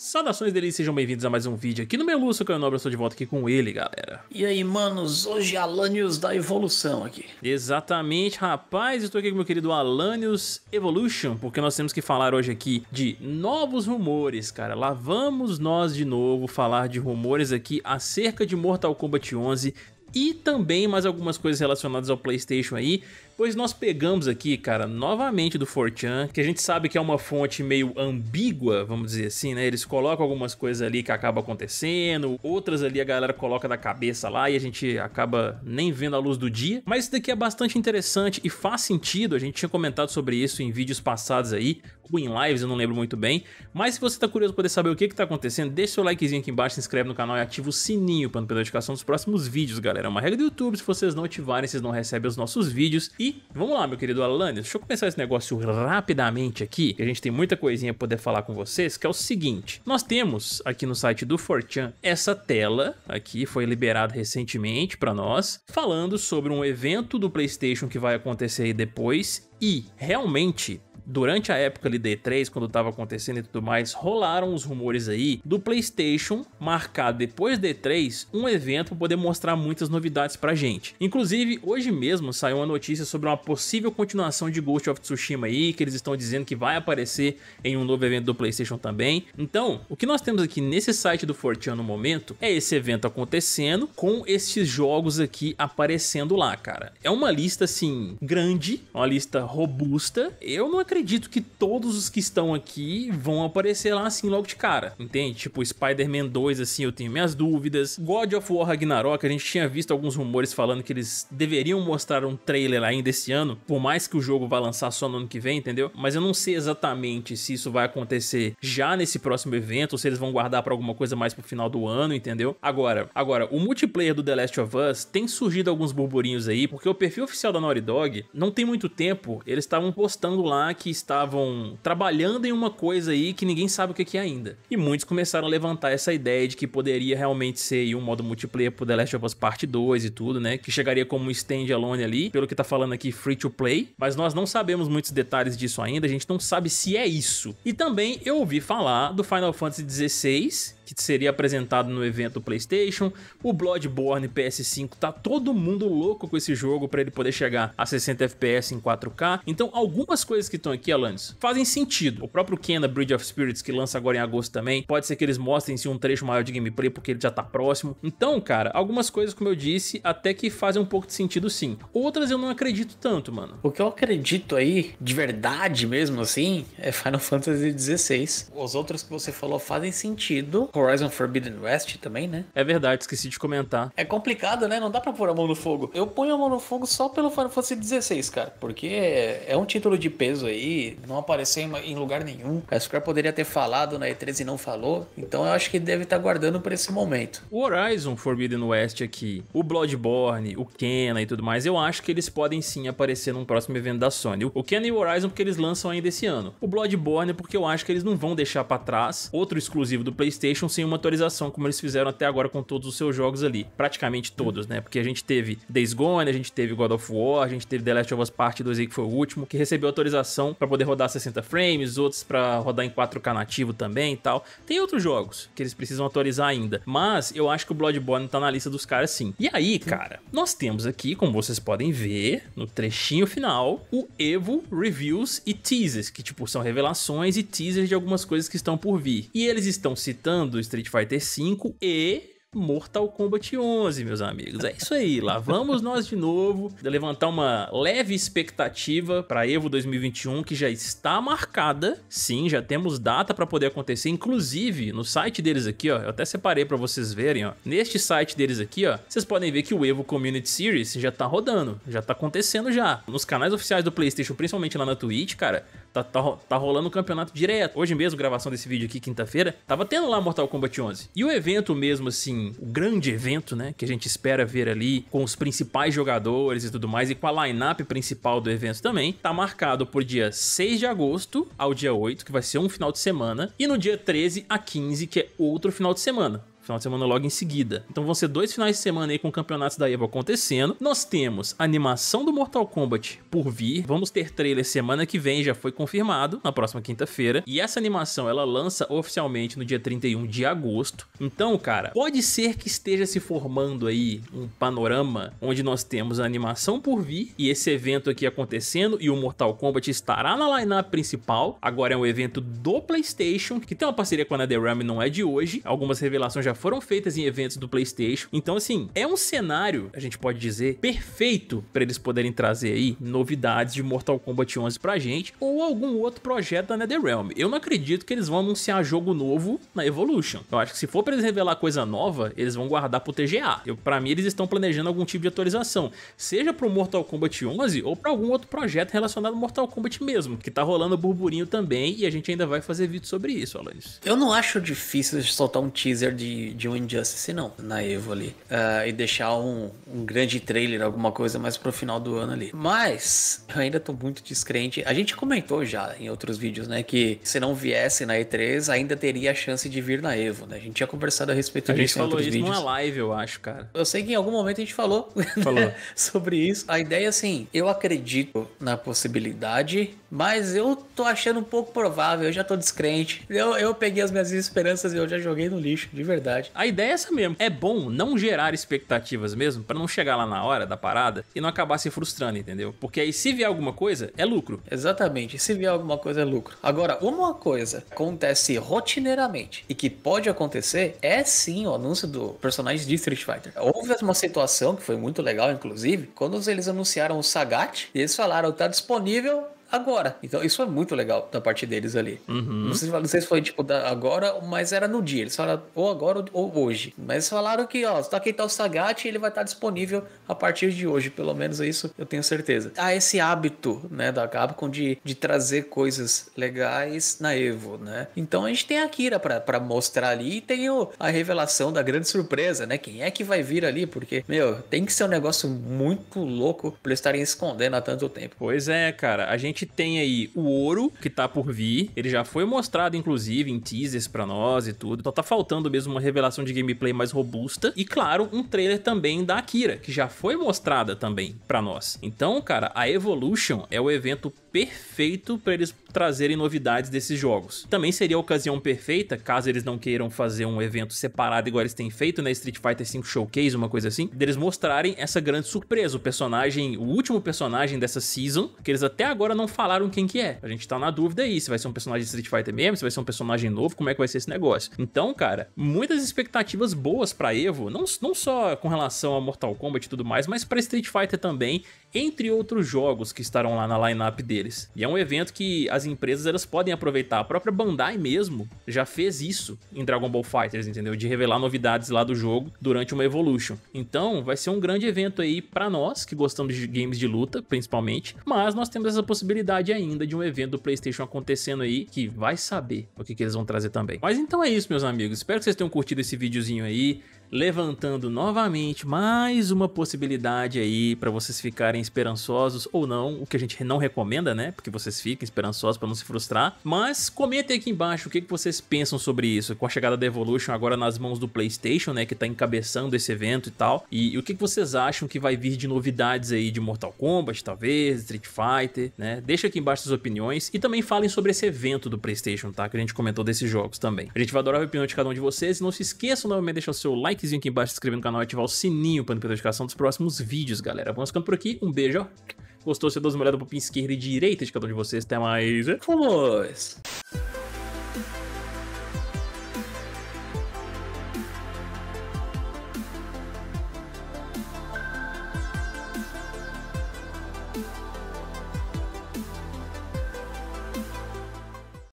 Saudações deles, sejam bem-vindos a mais um vídeo aqui no meu Lúcio é Nobre, eu sou de volta aqui com ele, galera. E aí, manos, hoje é Alanios da Evolução aqui. Exatamente, rapaz, estou aqui com meu querido Alanios Evolution, porque nós temos que falar hoje aqui de novos rumores, cara. Lá vamos nós de novo falar de rumores aqui acerca de Mortal Kombat 11, e também mais algumas coisas relacionadas ao PlayStation aí pois nós pegamos aqui, cara, novamente do Fortran, que a gente sabe que é uma fonte meio ambígua, vamos dizer assim, né? Eles colocam algumas coisas ali que acabam acontecendo, outras ali a galera coloca da cabeça lá e a gente acaba nem vendo a luz do dia. Mas isso daqui é bastante interessante e faz sentido, a gente tinha comentado sobre isso em vídeos passados aí, ou em lives, eu não lembro muito bem. Mas se você tá curioso pra poder saber o que que tá acontecendo, deixa seu likezinho aqui embaixo, se inscreve no canal e ativa o sininho pra não perder a notificação dos próximos vídeos, galera. É uma regra do YouTube, se vocês não ativarem, vocês não recebem os nossos vídeos. E vamos lá, meu querido Alanis, deixa eu começar esse negócio rapidamente aqui, que a gente tem muita coisinha pra poder falar com vocês, que é o seguinte, nós temos aqui no site do Fortran essa tela aqui, foi liberada recentemente para nós, falando sobre um evento do PlayStation que vai acontecer aí depois, e realmente durante a época ali da E3, quando tava acontecendo e tudo mais, rolaram os rumores aí do PlayStation marcar depois da E3 um evento para poder mostrar muitas novidades pra gente. Inclusive, hoje mesmo saiu uma notícia sobre uma possível continuação de Ghost of Tsushima aí, que eles estão dizendo que vai aparecer em um novo evento do PlayStation também. Então, o que nós temos aqui nesse site do Fortean no momento é esse evento acontecendo com esses jogos aqui aparecendo lá, cara. É uma lista assim grande, uma lista robusta. Eu não acredito acredito que todos os que estão aqui vão aparecer lá assim logo de cara, entende? Tipo Spider-Man 2, assim, eu tenho minhas dúvidas. God of War Ragnarok, a gente tinha visto alguns rumores falando que eles deveriam mostrar um trailer ainda esse ano, por mais que o jogo vá lançar só no ano que vem, entendeu? Mas eu não sei exatamente se isso vai acontecer já nesse próximo evento, ou se eles vão guardar para alguma coisa mais pro final do ano, entendeu? Agora, agora, o multiplayer do The Last of Us tem surgido alguns burburinhos aí, porque o perfil oficial da Naughty Dog não tem muito tempo, eles estavam postando lá que que estavam trabalhando em uma coisa aí que ninguém sabe o que é ainda. E muitos começaram a levantar essa ideia de que poderia realmente ser um modo multiplayer pro The Last of Us Part 2 e tudo, né? Que chegaria como um standalone ali, pelo que tá falando aqui, free to play. Mas nós não sabemos muitos detalhes disso ainda, a gente não sabe se é isso. E também eu ouvi falar do Final Fantasy XVI que seria apresentado no evento PlayStation. O Bloodborne PS5 tá todo mundo louco com esse jogo para ele poder chegar a 60 FPS em 4K. Então, algumas coisas que estão aqui, Alanis, fazem sentido. O próprio Kena Bridge of Spirits, que lança agora em agosto também, pode ser que eles mostrem se um trecho maior de gameplay porque ele já tá próximo. Então, cara, algumas coisas, como eu disse, até que fazem um pouco de sentido sim. Outras eu não acredito tanto, mano. O que eu acredito aí, de verdade mesmo assim, é Final Fantasy XVI. Os outros que você falou fazem sentido, Horizon Forbidden West também, né? É verdade, esqueci de comentar. É complicado, né? Não dá pra pôr a mão no fogo. Eu ponho a mão no fogo só pelo Final Fantasy 16, cara, porque é um título de peso aí, não apareceu em lugar nenhum. A Square poderia ter falado na E3 e não falou, então eu acho que deve estar tá guardando pra esse momento. O Horizon Forbidden West aqui, o Bloodborne, o Kena e tudo mais, eu acho que eles podem sim aparecer num próximo evento da Sony. O Kena e o Horizon porque eles lançam ainda esse ano. O Bloodborne porque eu acho que eles não vão deixar para trás outro exclusivo do PlayStation sem uma atualização, como eles fizeram até agora com todos os seus jogos ali. Praticamente todos, né? Porque a gente teve Days Gone, a gente teve God of War, a gente teve The Last of Us Part 2 aí, que foi o último, que recebeu atualização para poder rodar 60 frames, outros para rodar em 4K nativo também e tal. Tem outros jogos que eles precisam atualizar ainda, mas eu acho que o Bloodborne tá na lista dos caras sim. E aí, cara, nós temos aqui, como vocês podem ver, no trechinho final, o Evo Reviews e Teasers, que tipo são revelações e teasers de algumas coisas que estão por vir. E eles estão citando do Street Fighter V e Mortal Kombat 11, meus amigos. É isso aí, lá vamos nós de novo levantar uma leve expectativa para Evo 2021 que já está marcada. Sim, já temos data para poder acontecer, inclusive no site deles aqui, ó. Eu até separei para vocês verem, ó. Neste site deles aqui, ó, vocês podem ver que o Evo Community Series já tá rodando, já tá acontecendo já. Nos canais oficiais do PlayStation, principalmente lá na Twitch, cara, Tá, tá, tá rolando o campeonato direto. Hoje mesmo, gravação desse vídeo aqui, quinta-feira, tava tendo lá Mortal Kombat 11. E o evento mesmo, assim, o grande evento, né? Que a gente espera ver ali com os principais jogadores e tudo mais, e com a line-up principal do evento também, tá marcado por dia 6 de agosto ao dia 8, que vai ser um final de semana, e no dia 13 a 15, que é outro final de semana final de semana logo em seguida. Então vão ser dois finais de semana aí com campeonatos da EVO acontecendo. Nós temos animação do Mortal Kombat por vir, vamos ter trailer semana que vem, já foi confirmado, na próxima quinta-feira. E essa animação ela lança oficialmente no dia 31 de agosto. Então, cara, pode ser que esteja se formando aí um panorama onde nós temos a animação por vir e esse evento aqui acontecendo e o Mortal Kombat estará na lineup principal. Agora é um evento do PlayStation que tem uma parceria com a NetherRealm, não é de hoje. Algumas revelações já foram feitas em eventos do PlayStation. Então, assim, é um cenário, a gente pode dizer, perfeito para eles poderem trazer aí novidades de Mortal Kombat 11 pra gente ou algum outro projeto da NetherRealm. Eu não acredito que eles vão anunciar jogo novo na Evolution. Eu acho que se for para eles revelar coisa nova, eles vão guardar pro TGA. Eu, pra mim, eles estão planejando algum tipo de atualização, seja pro Mortal Kombat 11 ou para algum outro projeto relacionado ao Mortal Kombat mesmo, que tá rolando burburinho também e a gente ainda vai fazer vídeo sobre isso, Alanis. Eu não acho difícil soltar um teaser de de, um Injustice, não, na Evo ali. Uh, e deixar um, um grande trailer, alguma coisa mais pro final do ano ali. Mas, eu ainda tô muito descrente. A gente comentou já em outros vídeos, né, que se não viesse na E3, ainda teria a chance de vir na Evo, né? A gente tinha conversado a respeito a disso. A gente falou isso vídeos. numa live, eu acho, cara. Eu sei que em algum momento a gente falou, falou. Né, sobre isso. A ideia, assim, eu acredito na possibilidade, mas eu tô achando um pouco provável, eu já tô descrente. Eu, eu peguei as minhas esperanças e eu já joguei no lixo, de verdade verdade. A ideia é essa mesmo. É bom não gerar expectativas mesmo, para não chegar lá na hora da parada e não acabar se frustrando, entendeu? Porque aí se vier alguma coisa, é lucro. Exatamente. Se vier alguma coisa, é lucro. Agora, uma coisa acontece rotineiramente e que pode acontecer é sim o anúncio do personagem de Street Fighter. Houve uma situação que foi muito legal, inclusive, quando eles anunciaram o Sagat e eles falaram: tá disponível agora. Então isso é muito legal da parte deles ali. Uhum. Não, sei, não, sei, se foi tipo agora, mas era no dia. Eles falaram ou agora ou hoje. Mas falaram que, ó, tá aqui tá o Sagat, ele vai estar tá disponível a partir de hoje. Pelo menos é isso eu tenho certeza. Há esse hábito, né, da Capcom de, de trazer coisas legais na Evo, né? Então a gente tem a Akira para mostrar ali e tem o, a revelação da grande surpresa, né? Quem é que vai vir ali? Porque, meu, tem que ser um negócio muito louco pra eles estarem escondendo há tanto tempo. Pois é, cara. A gente gente tem aí o ouro que tá por vir. Ele já foi mostrado, inclusive, em teasers pra nós e tudo. Então tá faltando mesmo uma revelação de gameplay mais robusta. E claro, um trailer também da Akira, que já foi mostrada também pra nós. Então, cara, a Evolution é o evento perfeito para eles trazerem novidades desses jogos. Também seria a ocasião perfeita, caso eles não queiram fazer um evento separado igual eles têm feito, né, Street Fighter V Showcase, uma coisa assim, deles mostrarem essa grande surpresa, o personagem, o último personagem dessa season, que eles até agora não falaram quem que é. A gente tá na dúvida aí, se vai ser um personagem de Street Fighter mesmo, se vai ser um personagem novo, como é que vai ser esse negócio. Então, cara, muitas expectativas boas para Evo, não, não só com relação a Mortal Kombat e tudo mais, mas para Street Fighter também, entre outros jogos que estarão lá na lineup dele deles. E é um evento que as empresas elas podem aproveitar. A própria Bandai mesmo já fez isso em Dragon Ball Fighters, entendeu? De revelar novidades lá do jogo durante uma Evolution. Então, vai ser um grande evento aí para nós que gostamos de games de luta, principalmente, mas nós temos essa possibilidade ainda de um evento do PlayStation acontecendo aí que vai saber o que, que eles vão trazer também. Mas então é isso, meus amigos. Espero que vocês tenham curtido esse videozinho aí levantando novamente mais uma possibilidade aí para vocês ficarem esperançosos ou não, o que a gente não recomenda, né? Porque vocês fiquem esperançosos para não se frustrar. Mas comentem aqui embaixo o que, vocês pensam sobre isso, com a chegada da Evolution agora nas mãos do PlayStation, né? Que tá encabeçando esse evento e tal. E, e o que, que vocês acham que vai vir de novidades aí de Mortal Kombat, talvez, Street Fighter, né? Deixa aqui embaixo suas opiniões e também falem sobre esse evento do PlayStation, tá? Que a gente comentou desses jogos também. A gente vai adorar a opinião de cada um de vocês e não se esqueçam novamente de deixar o seu like likezinho aqui embaixo, se inscrever no canal e ativar o sininho para não perder notificação dos próximos vídeos, galera. Vamos ficando por aqui, um beijo. Gostou? Você é dá uma olhada pro pin esquerda e direita de cada um de vocês. Até mais. Fomos!